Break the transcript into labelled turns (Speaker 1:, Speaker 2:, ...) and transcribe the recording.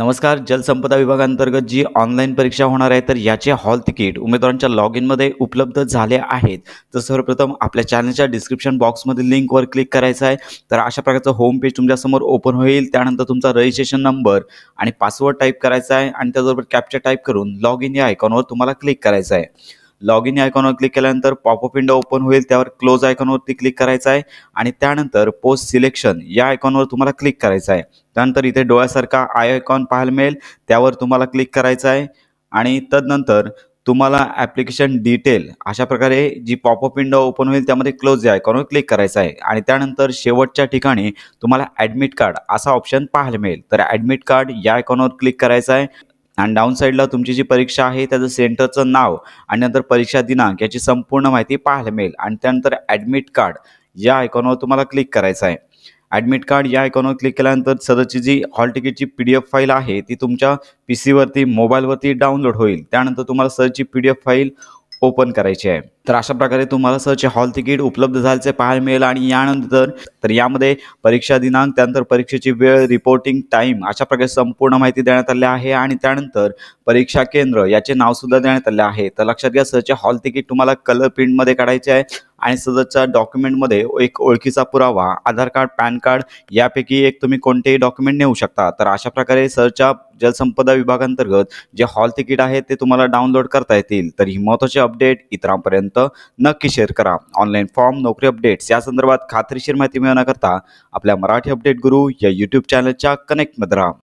Speaker 1: नमस्कार जलसंपदा विभागांतर्गत जी ऑनलाईन परीक्षा होणार आहे तर याचे हॉल तिकीट उमेदवारांच्या लॉग इनमध्ये उपलब्ध झाले आहेत तर सर्वप्रथम आपल्या चॅनलच्या डिस्क्रिप्शन बॉक्समध्ये लिंकवर क्लिक करायचं आहे तर अशा प्रकारचं होम पेज तुमच्यासमोर ओपन होईल त्यानंतर तुमचा रजिस्ट्रेशन नंबर आणि पासवर्ड टाईप करायचा आहे आणि त्याचबरोबर कॅप्चर टाईप करून लॉग इन या आयकॉनवर तुम्हाला क्लिक करायचं आहे लॉग इन आयकॉनवर क्लिक केल्यानंतर पॉपअप विंडो ओपन होईल त्यावर क्लोज आयकॉनवरती क्लिक करायचं आहे आणि त्यानंतर पोस्ट सिलेक्शन या आयकॉनवर तुम्हाला क्लिक करायचं आहे त्यानंतर इथे डोळ्यासारखा आय आयकॉन पाहायला मिळेल त्यावर तुम्हाला क्लिक करायचं आहे आणि तदनंतर तुम्हाला ॲप्लिकेशन डिटेल अशा प्रकारे जी पॉपअप विंडो ओपन होईल त्यामध्ये क्लोज या आयकॉनवर क्लिक करायचं आहे आणि त्यानंतर शेवटच्या ठिकाणी तुम्हाला ॲडमिट कार्ड असा ऑप्शन पाहायला मिळेल तर ॲडमिट कार्ड या आयकॉनवर क्लिक करायचं आहे आणि डाऊन साईडला तुमची जी परीक्षा आहे त्याचं सेंटरचं नाव आणि नंतर परीक्षा दिनांक याची संपूर्ण माहिती पाहायला मिळेल आणि त्यानंतर ॲडमिट कार्ड या आयकॉनवर तुम्हाला क्लिक करायचं आहे ॲडमिट कार्ड या आयकॉनवर क्लिक केल्यानंतर सदरची जी हॉल तिकीटची पी डी एफ फाईल आहे ती तुमच्या पी सीवरती मोबाईलवरती डाउनलोड होईल त्यानंतर तुम्हाला सदरची P D F file open करायचे आहे तर अशा प्रकारे तुम्हाला सहचे हॉल तिकीट उपलब्ध झाल्याचे पाहायला मिळेल आणि यानंतर तर यामध्ये परीक्षा दिनांक त्यानंतर परीक्षेची वेळ रिपोर्टिंग टाईम अशा प्रकारे संपूर्ण माहिती देण्यात आली आहे आणि त्यानंतर परीक्षा केंद्र याचे नाव सुद्धा देण्यात आले आहे तर लक्षात घ्या सहचे हॉल तिकीट तुम्हाला कलर प्रिंटमध्ये काढायचे आहे आणि सदरच्या डॉक्युमेंटमध्ये एक ओळखीचा पुरावा आधार कार्ड पॅन कार्ड यापैकी एक तुम्ही कोणतेही डॉक्युमेंट नेऊ शकता तर अशा प्रकारे सरच्या जलसंपदा विभागांतर्गत जे हॉल तिकीट आहे ते तुम्हाला डाउनलोड करता येतील तर ही महत्वाचे अपडेट इतरांपर्यंत नक्की शेअर करा ऑनलाईन फॉर्म नोकरी अपडेट्स या संदर्भात खात्रीशीर माहिती मिळवण्याकरता आपल्या मराठी अपडेट गुरु या यूट्यूब चॅनलच्या कनेक्टमध्ये राहा